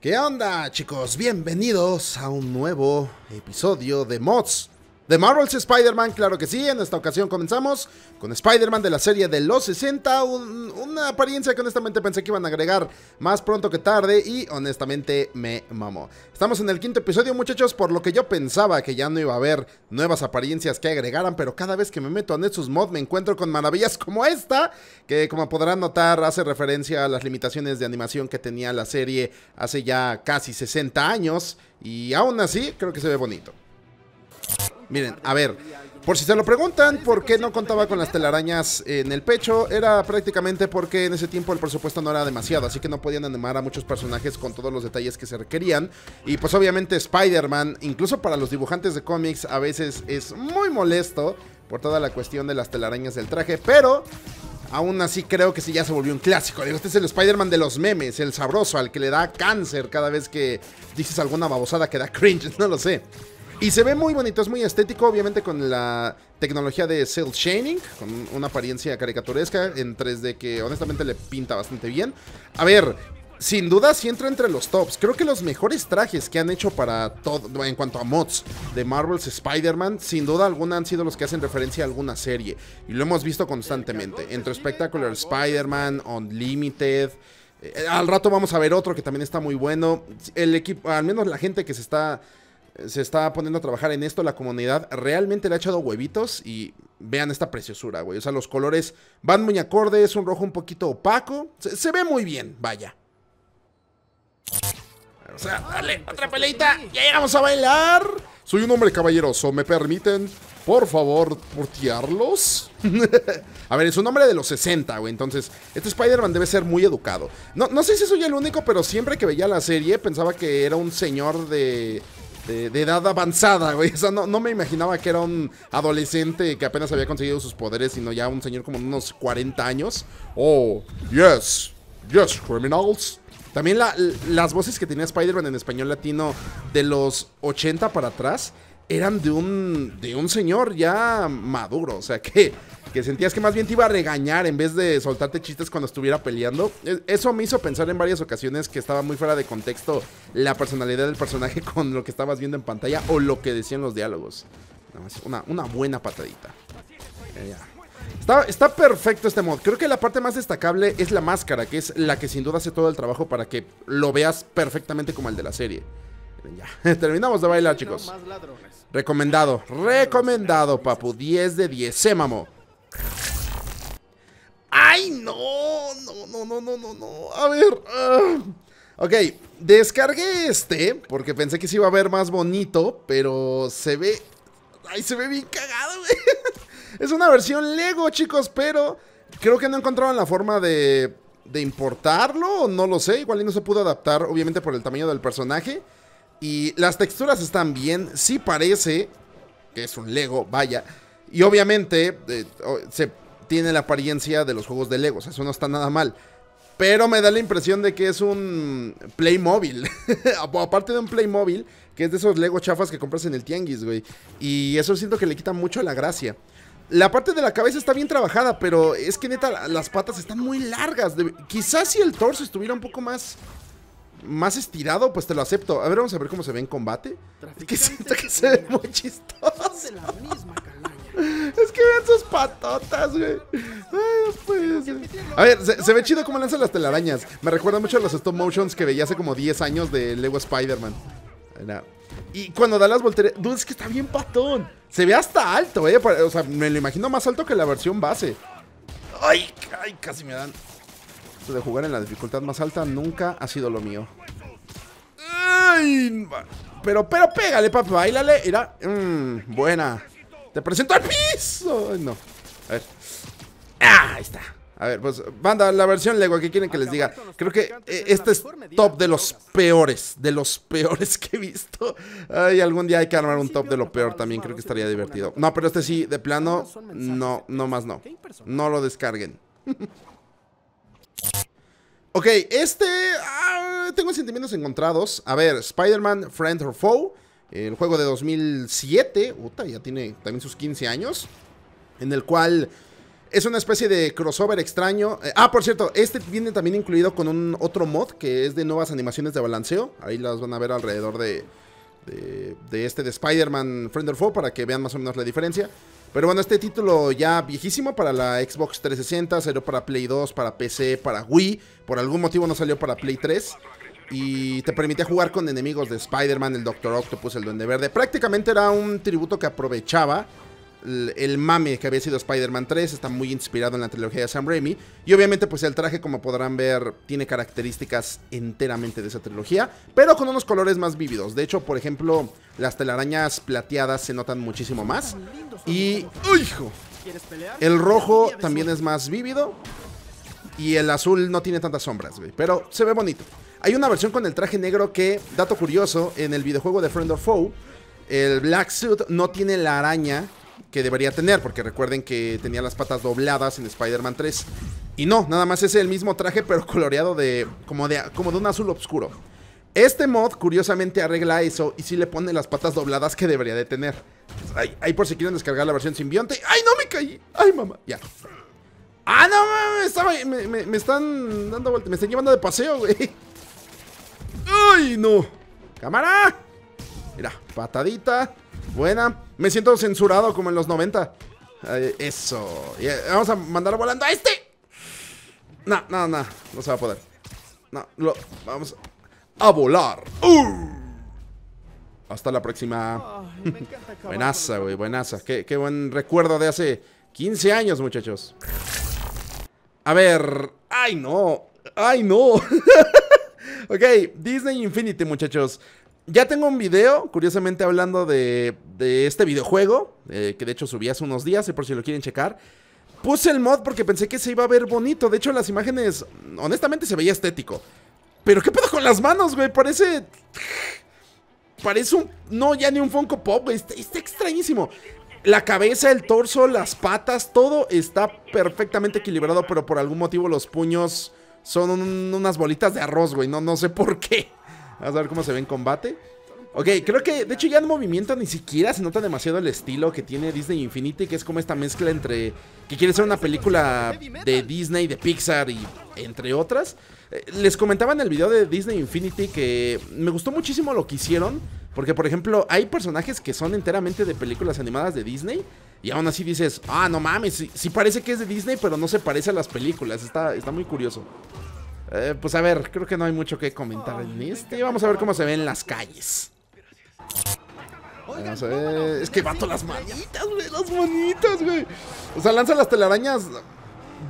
¿Qué onda chicos? Bienvenidos a un nuevo episodio de Mods The Marvel's Spider-Man, claro que sí, en esta ocasión comenzamos con Spider-Man de la serie de los 60, una apariencia que honestamente pensé que iban a agregar más pronto que tarde y honestamente me mamó. Estamos en el quinto episodio muchachos, por lo que yo pensaba que ya no iba a haber nuevas apariencias que agregaran, pero cada vez que me meto a Nexus Mod me encuentro con maravillas como esta, que como podrán notar hace referencia a las limitaciones de animación que tenía la serie hace ya casi 60 años y aún así creo que se ve bonito. Miren, a ver, por si se lo preguntan, ¿por qué no contaba con las telarañas en el pecho? Era prácticamente porque en ese tiempo el presupuesto no era demasiado, así que no podían animar a muchos personajes con todos los detalles que se requerían. Y pues obviamente Spider-Man, incluso para los dibujantes de cómics, a veces es muy molesto por toda la cuestión de las telarañas del traje, pero Aún así creo que sí ya se volvió un clásico. Este es el Spider-Man de los memes, el sabroso, al que le da cáncer cada vez que dices alguna babosada que da cringe, no lo sé. Y se ve muy bonito, es muy estético, obviamente con la tecnología de Cell shading, con una apariencia caricaturesca en 3D que honestamente le pinta bastante bien. A ver, sin duda si entra entre los tops. Creo que los mejores trajes que han hecho para todo, en cuanto a mods de Marvel's Spider-Man, sin duda alguna han sido los que hacen referencia a alguna serie. Y lo hemos visto constantemente, entre Spectacular Spider-Man, Unlimited... Eh, al rato vamos a ver otro que también está muy bueno. El equipo, al menos la gente que se está se está poniendo a trabajar en esto. La comunidad realmente le ha echado huevitos y vean esta preciosura, güey. O sea, los colores van muy acordes, un rojo un poquito opaco. Se, ve muy bien, vaya. O sea, dale, otra peleita. Ya llegamos a bailar. Soy un hombre caballeroso. ¿Me permiten, por favor, portearlos? a ver, es un hombre de los 60, güey. Entonces, este Spider-Man debe ser muy educado. No, no sé si soy el único, pero siempre que veía la serie pensaba que era un señor de de, edad avanzada, güey. O sea, no, me imaginaba que era un adolescente que apenas había conseguido sus poderes, sino ya un señor como de unos 40 años. Oh, yes, yes, criminals. También las voces que tenía Spider-Man en español latino de los 80 para atrás eran de un, de un señor ya maduro, o sea que que sentías que más bien te iba a regañar en vez de soltarte chistes cuando estuviera peleando. E, eso me hizo pensar en varias ocasiones que estaba muy fuera de contexto la personalidad del personaje con lo que estabas viendo en pantalla o lo que decían los diálogos. una, buena patadita. Eh, está, perfecto este mod. Creo que la parte más destacable es la máscara, que es la que sin duda hace todo el trabajo para que lo veas perfectamente como el de la serie. terminamos de bailar, chicos. Recomendado, recomendado, papu. 10 de 10. Se no! No, no, no, no, no, no. A ver. Ah. Ok, descargué este porque pensé que se iba a ver más bonito, pero se ve... ¡Ay, se ve bien cagado, güey! Es una versión Lego, chicos, pero creo que no encontraron la forma de, de importarlo, no lo sé. Igual y no se pudo adaptar, obviamente, por el tamaño del personaje. Y las texturas están bien, sí parece que es un Lego, vaya. Y obviamente eh, se tiene la apariencia de los juegos de Lego, eso no está nada mal. Pero me da la impresión de que es un Playmobil. Aparte de un Playmobil, que es de esos Lego chafas que compras en el tianguis, güey. Y eso siento que le quita mucho la gracia. La parte de la cabeza está bien trabajada, pero es que neta, las patas están muy largas. Quizás si el torso estuviera un poco más más estirado, pues te lo acepto. A ver, vamos a ver cómo se ve en combate. que siento que se ve muy chistoso. la misma es que vean sus patotas, güey. A ver, se, ve chido como lanzan las telarañas. Me recuerda mucho a los stop motions que veía hace como 10 años de Lego Spider-Man. Y cuando da las volteretas. es que está bien patón. Se ve hasta alto, eh. O sea, me lo imagino más alto que la versión base. Ay, ay, casi me dan. Esto de jugar en la dificultad más alta nunca ha sido lo mío. pero, pero pégale, papá, bailale. Era. buena. Te presento al piso. no. A ver. Ah, ahí está. A ver, pues, banda, la versión Lego, ¿qué quieren que les diga? Creo que eh, este es top de los peores, de los peores que he visto. Ay, algún día hay que armar un top de lo peor también, creo que estaría divertido. No, pero este sí, de plano, no, no más no. No lo descarguen. ok, este, ah, tengo sentimientos encontrados. A ver, Spider-Man, Friend or Foe. El juego de 2007, puta, ya tiene también sus 15 años, en el cual es una especie de crossover extraño. Eh, ah, por cierto, este viene también incluido con un otro mod que es de nuevas animaciones de balanceo. Ahí las van a ver alrededor de, de, este de Spider-Man Friend or Foe para que vean más o menos la diferencia. Pero bueno, este título ya viejísimo para la Xbox 360, salió para Play 2, para PC, para Wii. Por algún motivo no salió para Play 3 y te permitía jugar con enemigos de Spider-Man, el Doctor Octopus, el Duende Verde. Prácticamente era un tributo que aprovechaba el, mame que había sido Spider-Man 3, está muy inspirado en la trilogía de Sam Raimi. Y obviamente pues el traje, como podrán ver, tiene características enteramente de esa trilogía, pero con unos colores más vívidos. De hecho, por ejemplo, las telarañas plateadas se notan muchísimo más. Y... hijo! El rojo también es más vívido. Y el azul no tiene tantas sombras, Pero se ve bonito. Hay una versión con el traje negro que, dato curioso, en el videojuego de Friend of Foe, el Black Suit no tiene la araña que debería tener, porque recuerden que tenía las patas dobladas en Spider-Man 3. Y no, nada más es el mismo traje, pero coloreado de como, de. como de un azul oscuro. Este mod, curiosamente, arregla eso y sí le pone las patas dobladas que debería de tener. Ahí por si quieren descargar la versión simbionte. ¡Ay, no me caí! ¡Ay, mamá! Ya. ¡Ah, no! Me, están dando vueltas me están llevando de paseo, güey. ¡Ay, no! ¡Cámara! Mira, patadita. Buena. Me siento censurado como en los 90. eso. Eh, vamos a mandar volando a este. No, no, no. No se va a poder. No, lo, vamos a volar. Uh. Hasta la próxima. Oh, güey, buenaza. Qué, qué, buen recuerdo de hace 15 años, muchachos. A ver. ¡Ay, no! ¡Ay, no! Ok, Disney Infinity, muchachos. Ya tengo un video, curiosamente hablando de, de este videojuego, eh, que de hecho subí hace unos días, y por si lo quieren checar. Puse el mod porque pensé que se iba a ver bonito. De hecho, las imágenes, honestamente, se veía estético. Pero qué pedo con las manos, güey. Parece. Parece un. No, ya ni un Funko Pop, güey. está extrañísimo. La cabeza, el torso, las patas, todo está perfectamente equilibrado, pero por algún motivo los puños son unas bolitas de arroz, güey. No, no sé por qué. Vamos a ver cómo se ve en combate. Ok, creo que de hecho ya en movimiento ni siquiera se nota demasiado el estilo que tiene Disney Infinity, que es como esta mezcla entre que quiere ser una película de Disney, de Pixar y entre otras. Eh, les comentaba en el video de Disney Infinity que me gustó muchísimo lo que hicieron, porque por ejemplo hay personajes que son enteramente de películas animadas de Disney y aún así dices, ah, no mames, sí, parece que es de Disney, pero no se parece a las películas. Está, está muy curioso. Eh, pues a ver, creo que no hay mucho que comentar en este. Vamos a ver cómo se ven las calles. Es que vato las manitas, las manitas, güey. O sea, lanza las telarañas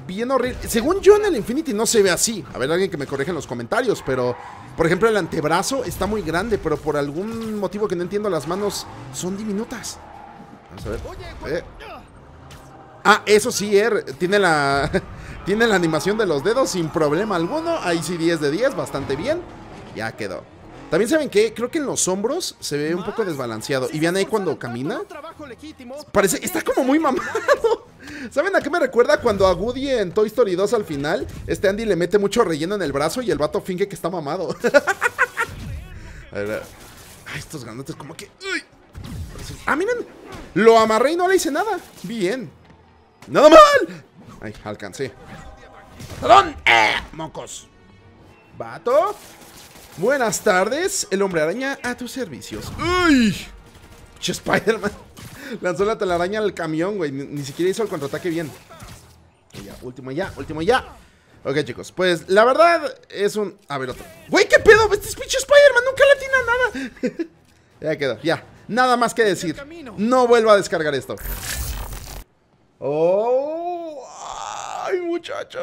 bien horrible. Según yo en el Infinity no se ve así. A ver, alguien que me corrija en los comentarios, pero por ejemplo el antebrazo está muy grande, pero por algún motivo que no entiendo las manos son diminutas. Vamos a ver. Eh. Ah, eso sí, tiene la. tiene la animación de los dedos sin problema alguno. Ahí sí 10 de 10, bastante bien. Ya quedó. También saben que creo que en los hombros se ve un poco desbalanceado. Y vean ahí cuando camina. Parece, está como muy mamado. ¿Saben a qué me recuerda cuando a Woody en Toy Story 2 al final? Este Andy le mete mucho relleno en el brazo y el vato finge que está mamado. a ver, ay, estos ganotes como que... Ah, miren, lo amarré y no le hice nada. Bien. ¡Nada mal! Ay, alcancé. ¡Perdón! ¡Eh! ¡Mocos! Bato Buenas tardes. El hombre araña a tus servicios. ¡Uy! Spider-Man. Lanzó la telaraña al camión, güey. Ni, siquiera hizo el contraataque bien. ya, último ya, último ya. Ok, chicos, pues la verdad es un... A ver, otro. Güey, ¿qué pedo? Este es pinche Spider-Man, nunca le atina nada. ya quedó, ya. Nada más que decir. No vuelvo a descargar esto. ¡Oh! ¡Ay, muchachos!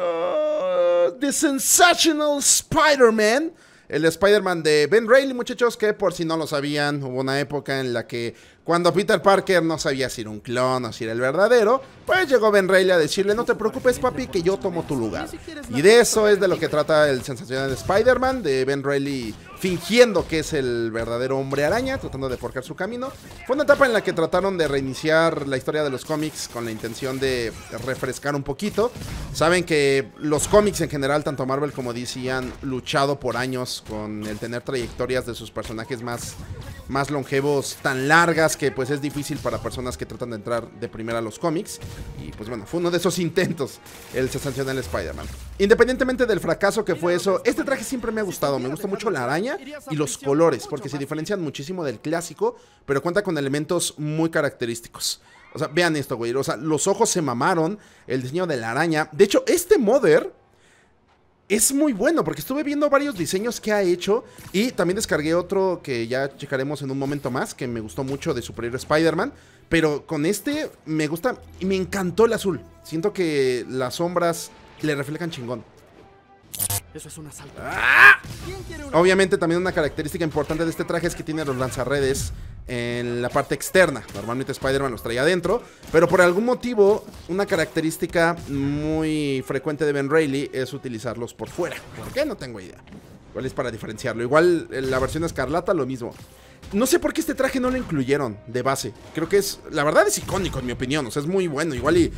The Sensational Spider-Man. El Spider-Man de Ben Reilly, muchachos, que por si no lo sabían, hubo una época en la que cuando Peter Parker no sabía si era un clon o si era el verdadero, pues llegó Ben Reilly a decirle, no te preocupes papi, que yo tomo tu lugar. Y de eso es de lo que trata el sensacional Spider-Man, de Ben Reilly fingiendo que es el verdadero hombre araña, tratando de forjar su camino. Fue una etapa en la que trataron de reiniciar la historia de los cómics con la intención de refrescar un poquito. Saben que los cómics en general, tanto Marvel como DC, han luchado por años con el tener trayectorias de sus personajes más más longevos tan largas que pues es difícil para personas que tratan de entrar de primera a los cómics. Y pues bueno, fue uno de esos intentos el sensacional Spider-Man. Independientemente del fracaso que fue eso, este traje siempre me ha gustado. Me gusta mucho la araña y los colores porque se diferencian muchísimo del clásico, pero cuenta con elementos muy característicos. O sea, vean esto, güey. O sea, los ojos se mamaron, el diseño de la araña. De hecho, este modder es muy bueno porque estuve viendo varios diseños que ha hecho y también descargué otro que ya checaremos en un momento más que me gustó mucho de Superior Spider-Man, pero con este me gusta y me encantó el azul. Siento que las sombras le reflejan chingón. Eso es un asalto. ¡Ah! Obviamente también una característica importante de este traje es que tiene los lanzarredes en la parte externa. Normalmente Spider-Man los traía adentro, pero por algún motivo, una característica muy frecuente de Ben Reilly es utilizarlos por fuera. ¿Por qué? No tengo idea. ¿Cuál es para diferenciarlo? Igual en eh, la versión escarlata, lo mismo. No sé por qué este traje no lo incluyeron de base. Creo que es, la verdad es icónico en mi opinión, o sea, es muy bueno. Igual y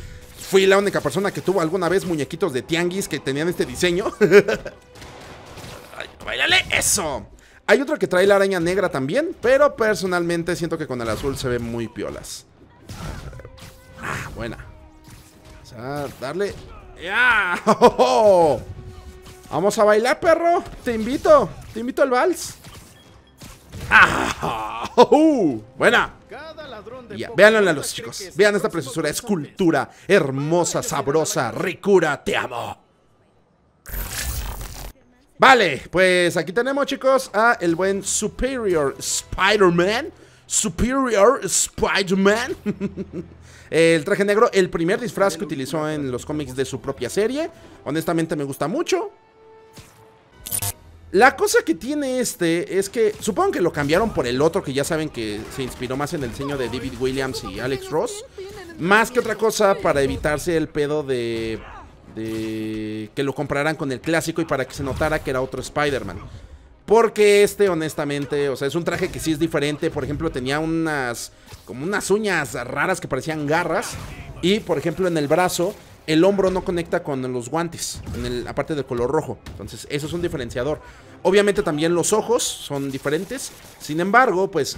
fui la única persona que tuvo alguna vez muñequitos de tianguis que tenían este diseño. ¡Bailale eso! Hay otro que trae la araña negra también, pero personalmente siento que con el azul se ve muy piolas. Ah, buena. Vamos darle... ¡Ya! Vamos a bailar, perro. Te invito. Te invito al vals. ¡Ah! ¡Oh! Buena. Ya, véanlo en la luz, chicos. Vean esta preciosura, escultura, hermosa, sabrosa, ricura. Te amo. Vale, pues aquí tenemos chicos a el buen Superior Spider-Man. Superior Spider-Man. el traje negro, el primer disfraz que utilizó en los cómics de su propia serie. Honestamente me gusta mucho. La cosa que tiene este es que supongo que lo cambiaron por el otro que ya saben que se inspiró más en el diseño de David Williams y Alex Ross. Más que otra cosa para evitarse el pedo de de que lo compraran con el clásico y para que se notara que era otro Spider-Man. Porque este, honestamente, o sea, es un traje que sí es diferente. Por ejemplo, tenía unas, como unas uñas raras que parecían garras. Y, por ejemplo, en el brazo, el hombro no conecta con los guantes, en aparte del color rojo. Entonces, eso es un diferenciador. Obviamente también los ojos son diferentes. Sin embargo, pues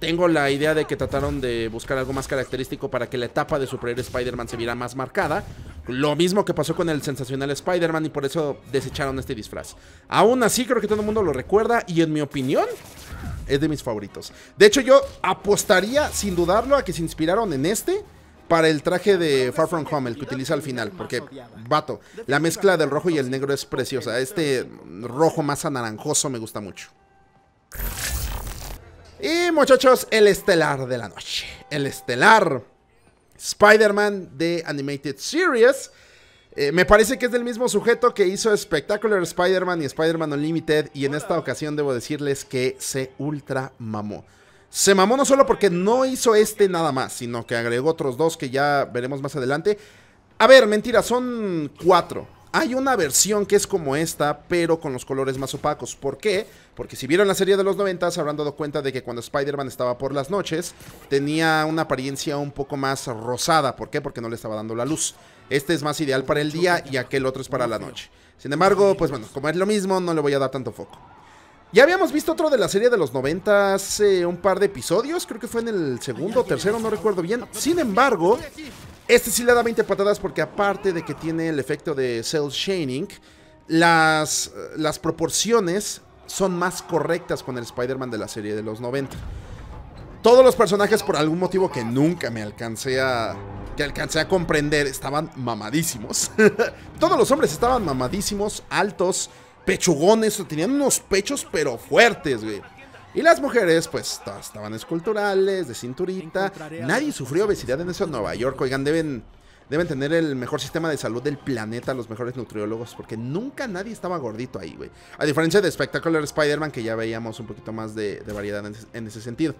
tengo la idea de que trataron de buscar algo más característico para que la etapa de Superior Spider-Man se viera más marcada. Lo mismo que pasó con el sensacional Spider-Man y por eso desecharon este disfraz. Aún así, creo que todo el mundo lo recuerda y en mi opinión es de mis favoritos. De hecho, yo apostaría sin dudarlo a que se inspiraron en este para el traje de Far From Home, el que utiliza al final, porque, vato, la mezcla del rojo y el negro es preciosa. Este rojo más anaranjoso me gusta mucho. Y muchachos, el estelar de la noche. El estelar Spider-Man de Animated Series. Eh, me parece que es del mismo sujeto que hizo Spectacular Spider-Man y Spider-Man Unlimited. Y en esta ocasión debo decirles que se ultra mamó. Se mamó no solo porque no hizo este nada más, sino que agregó otros dos que ya veremos más adelante. A ver, mentira, son cuatro. Hay una versión que es como esta, pero con los colores más opacos. ¿Por qué? Porque si vieron la serie de los 90 se habrán dado cuenta de que cuando Spider-Man estaba por las noches, tenía una apariencia un poco más rosada. ¿Por qué? Porque no le estaba dando la luz. Este es más ideal para el día y aquel otro es para la noche. Sin embargo, pues bueno, como es lo mismo, no le voy a dar tanto foco. Ya habíamos visto otro de la serie de los 90 hace un par de episodios, creo que fue en el segundo o tercero, no recuerdo bien. Sin embargo, este sí le da 20 patadas porque aparte de que tiene el efecto de Cell Shining, las, las proporciones son más correctas con el Spider-Man de la serie de los 90. Todos los personajes, por algún motivo que nunca me alcancé a. que alcancé a comprender, estaban mamadísimos. Todos los hombres estaban mamadísimos, altos, pechugones, tenían unos pechos pero fuertes, güey. Y las mujeres, pues, todas estaban esculturales, de cinturita. Nadie sufrió obesidad en eso en Nueva York. Oigan, deben, deben tener el mejor sistema de salud del planeta, los mejores nutriólogos, porque nunca nadie estaba gordito ahí, güey. A diferencia de Spectacular Spider-Man, que ya veíamos un poquito más de, variedad en ese sentido.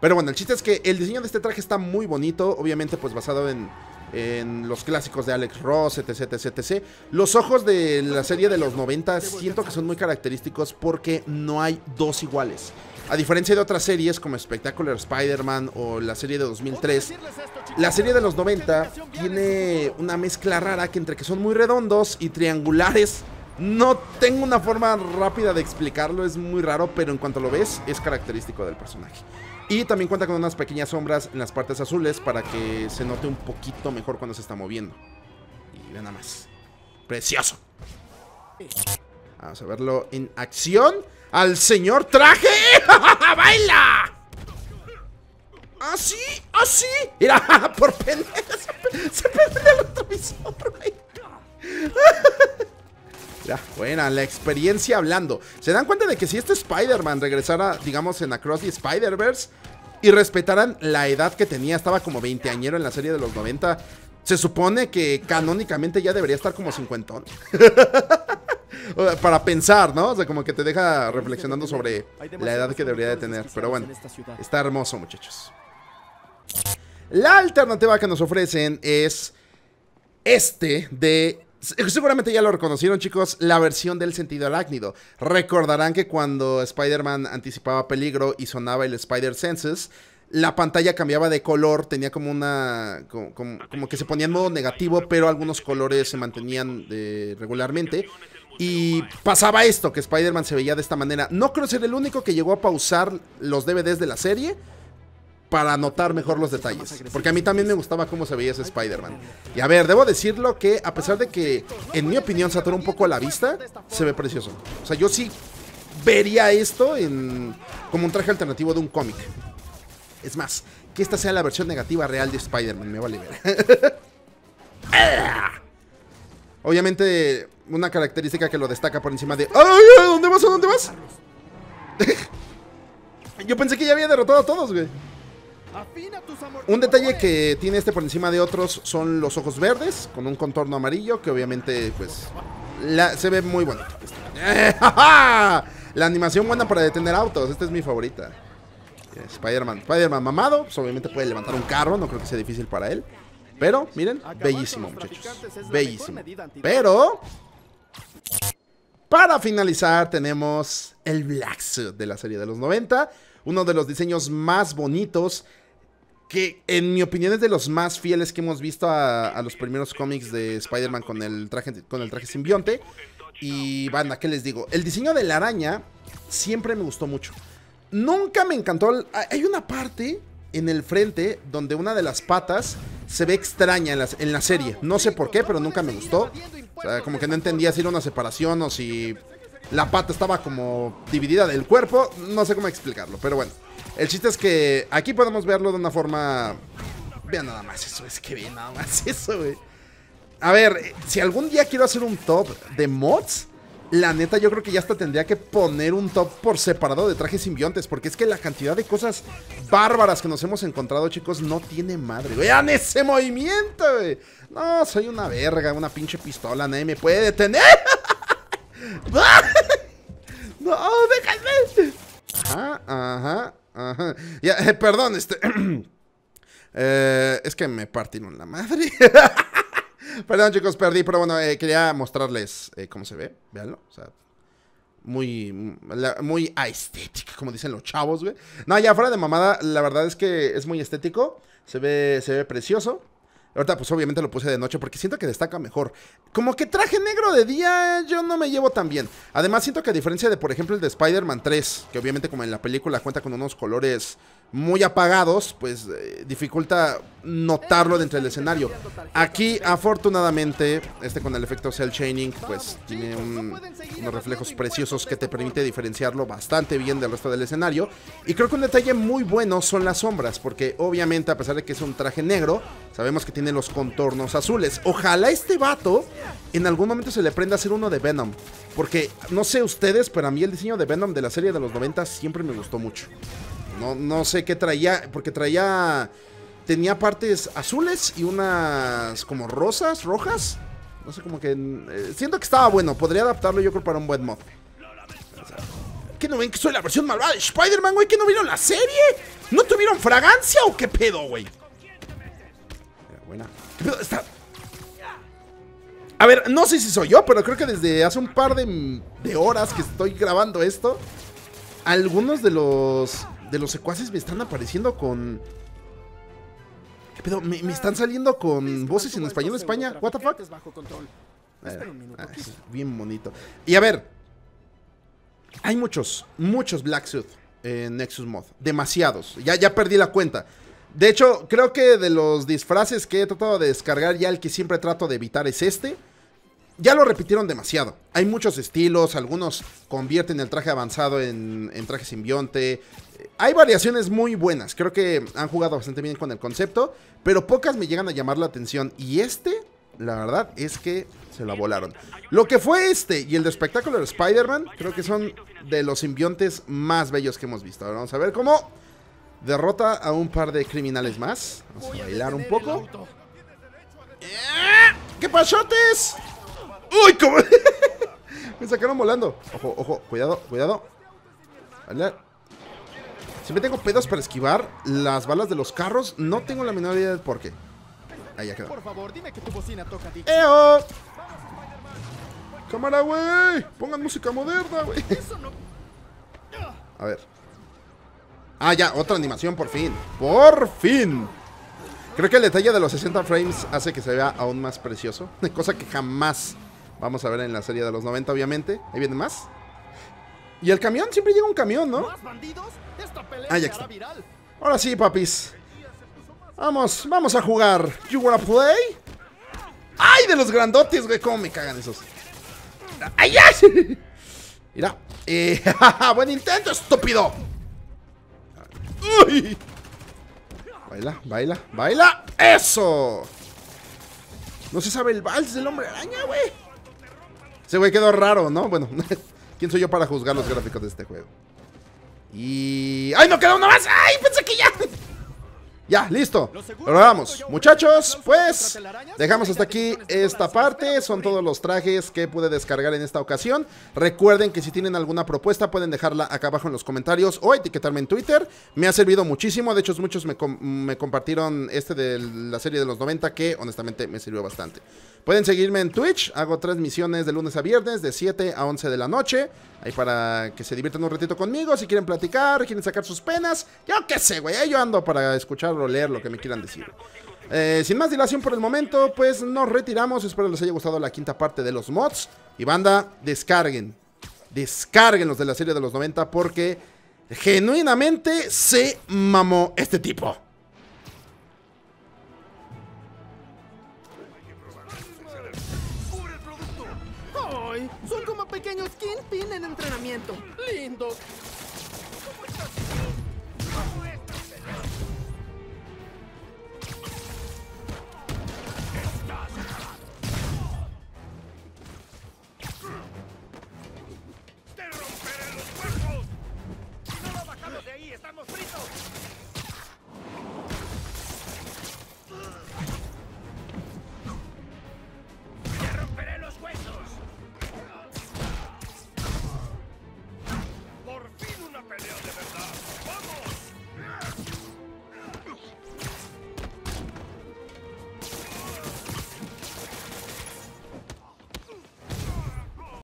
Pero bueno, el chiste es que el diseño de este traje está muy bonito, obviamente pues basado en, en los clásicos de Alex Ross, etc, etc, etc. Los ojos de la serie de los 90 siento que son muy característicos porque no hay dos iguales. A diferencia de otras series como Spectacular Spider-Man o la serie de 2003, la serie de los 90 tiene una mezcla rara que entre que son muy redondos y triangulares. No tengo una forma rápida de explicarlo, es muy raro, pero en cuanto lo ves es característico del personaje. Y también cuenta con unas pequeñas sombras en las partes azules para que se note un poquito mejor cuando se está moviendo. Y vean nada más. ¡Precioso! Vamos a verlo en acción. ¡Al señor traje! ¡Baila! ¡Así! ¡Ah, ¡Así! ¡Ah, ¡Mira! ¡Por pendeja! ¡Se prende el retrovisor, ja Ya, buena, la experiencia hablando. ¿Se dan cuenta de que si este Spider-Man regresara, digamos, en Across the Spider-Verse y respetaran la edad que tenía, estaba como veinteañero en la serie de los 90, se supone que canónicamente ya debería estar como cincuentón. Para pensar, ¿no? O sea, como que te deja reflexionando sobre la edad que debería de tener. Pero bueno, está hermoso, muchachos. La alternativa que nos ofrecen es este de eh, seguramente ya lo reconocieron, chicos, la versión del sentido arácnido. Recordarán que cuando Spider-Man anticipaba peligro y sonaba el Spider Senses, la pantalla cambiaba de color, tenía como una. como, que se ponía en modo negativo, pero algunos colores se mantenían eh, regularmente. Y pasaba esto, que Spider-Man se veía de esta manera. No creo ser el único que llegó a pausar los DVDs de la serie para notar mejor los detalles. Porque a mí también me gustaba cómo se veía ese Spider-Man. Y a ver, debo decirlo que a pesar de que en mi opinión saturó un poco A la vista, se ve precioso. O sea, yo sí vería esto en, como un traje alternativo de un cómic. Es más, que esta sea la versión negativa real de Spider-Man, me vale ver. Obviamente, una característica que lo destaca por encima de... ¡Ay, ay! dónde vas? ¿A dónde vas? yo pensé que ya había derrotado a todos, güey. Un detalle que tiene este por encima de otros son los ojos verdes, con un contorno amarillo, que obviamente, pues, se ve muy bonito. la animación buena para detener autos, esta es mi favorita. Spider-Man, Spider-Man mamado, pues, obviamente puede levantar un carro, no creo que sea difícil para él. Pero, miren, bellísimo, muchachos. Bellísimo. Pero, para finalizar, tenemos el Black Suit de la serie de los 90. Uno de los diseños más bonitos que en mi opinión es de los más fieles que hemos visto a, los primeros cómics de Spider-Man con el traje con el traje simbionte. Y banda, ¿qué les digo? El diseño de la araña siempre me gustó mucho. Nunca me encantó. hay una parte en el frente donde una de las patas se ve extraña en la, en la serie. No sé por qué, pero nunca me gustó. O sea, como que no entendía si era una separación o si la pata estaba como dividida del cuerpo. No sé cómo explicarlo, pero bueno. El chiste es que aquí podemos verlo de una forma... Vean nada más eso, es que vean nada más eso, güey. A ver, si algún día quiero hacer un top de mods, la neta yo creo que ya hasta tendría que poner un top por separado de trajes simbiontes, porque es que la cantidad de cosas bárbaras que nos hemos encontrado, chicos, no tiene madre. Vean ese movimiento, güey. No, soy una verga, una pinche pistola, nadie me puede detener. ¡No! déjame! Ajá, ajá, ajá. Eh, perdón, este... Eh, es que me partieron la madre. perdón, chicos, perdí, pero bueno, eh, quería mostrarles cómo se ve. Veanlo, Muy, muy estética, como dicen los chavos, güey. No, ya fuera de mamada, la verdad es que es muy estético. Se ve, se ve precioso. Ahorita, pues obviamente lo puse de noche porque siento que destaca mejor. Como que traje negro de día, yo no me llevo tan bien. Además, siento que a diferencia de, por ejemplo, el de Spider-Man 3, que obviamente como en la película cuenta con unos colores muy apagados, pues eh, dificulta notarlo dentro del escenario. Aquí, afortunadamente, este con el efecto cell chaining, pues tiene unos reflejos preciosos que te permite diferenciarlo bastante bien del resto del escenario. Y creo que un detalle muy bueno son las sombras, porque obviamente, a pesar de que es un traje negro, sabemos que tiene los contornos azules. Ojalá este vato en algún momento se le prenda a ser uno de Venom, porque no sé ustedes, pero a mí el diseño de Venom de la serie de los 90 siempre me gustó mucho. No, sé qué traía, porque traía... Tenía partes azules y unas como rosas, rojas. No sé, cómo que... Eh, siento que estaba bueno. Podría adaptarlo yo creo para un buen mod. ¿Qué no ven que soy la versión malvada de Spider-Man, güey? ¿Que no vieron la serie? ¿No tuvieron fragancia o qué pedo, güey? Buena. Está... A ver, no sé si soy yo, pero creo que desde hace un par de, de horas que estoy grabando esto, algunos de los de los secuaces me están apareciendo con... ¿Qué pedo? Me, están saliendo con voces en español España. ¿What the fuck? Eh, ah, bien bonito. Y a ver, hay muchos, muchos Black suit en Nexus Mod. Demasiados. Ya, ya perdí la cuenta. De hecho, creo que de los disfraces que he tratado de descargar, ya el que siempre trato de evitar es este. Ya lo repitieron demasiado. Hay muchos estilos, algunos convierten el traje avanzado en, traje simbionte. Hay variaciones muy buenas, creo que han jugado bastante bien con el concepto, pero pocas me llegan a llamar la atención. Y este, la verdad es que se lo volaron. Lo que fue este y el de espectáculo de Spider-Man, creo que son de los simbiontes más bellos que hemos visto. Ahora vamos a ver cómo derrota a un par de criminales más. Vamos a bailar un poco. ¡Eh! ¿Qué pasotes! ¡Uy, cómo! Me sacaron volando. Ojo, ojo, cuidado, cuidado. Vale. Siempre tengo pedos para esquivar las balas de los carros. No tengo la menor idea de por qué. Ahí ya quedó. Por favor, que ¡Eo! ¡Cámara, güey! Pongan música moderna, güey. A ver. Ah, ya, otra animación, por fin. ¡Por fin! Creo que el detalle de los 60 frames hace que se vea aún más precioso. Cosa que jamás Vamos a ver en la serie de los 90, obviamente. Ahí viene más. Y el camión, siempre llega un camión, ¿no? Ahí está. Ahora sí, papis. Vamos, vamos a jugar. You wanna play? ¡Ay, de los grandotes, güey! ¿Cómo me cagan esos? ¡Ay, ay! Mira. Eh, ¡Buen intento, estúpido! ¡Uy! Baila, baila, baila. ¡Eso! No se sabe el vals del hombre araña, güey. Ese güey quedó raro, ¿no? Bueno, ¿quién soy yo para juzgar los gráficos de este juego? Y... ¡Ay, no quedó una más! ¡Ay, pensé que ya! Ya, listo. Lo vamos. Muchachos, pues dejamos hasta aquí esta parte. Son todos los trajes que pude descargar en esta ocasión. Recuerden que si tienen alguna propuesta pueden dejarla acá abajo en los comentarios o etiquetarme en Twitter. Me ha servido muchísimo. De hecho, muchos me, compartieron este de la serie de los 90 que honestamente me sirvió bastante. Pueden seguirme en Twitch. Hago transmisiones de lunes a viernes de 7 a 11 de la noche. Ahí para que se diviertan un ratito conmigo. Si quieren platicar, quieren sacar sus penas. Yo qué sé, güey. Yo ando para escuchar o leer lo que me quieran decir. Eh, sin más dilación por el momento, pues nos retiramos. Espero les haya gustado la quinta parte de los mods. Y banda, descarguen. Descarguen los de la serie de los 90 porque genuinamente se mamó este tipo. son como pequeños skinpin en entrenamiento. Lindo.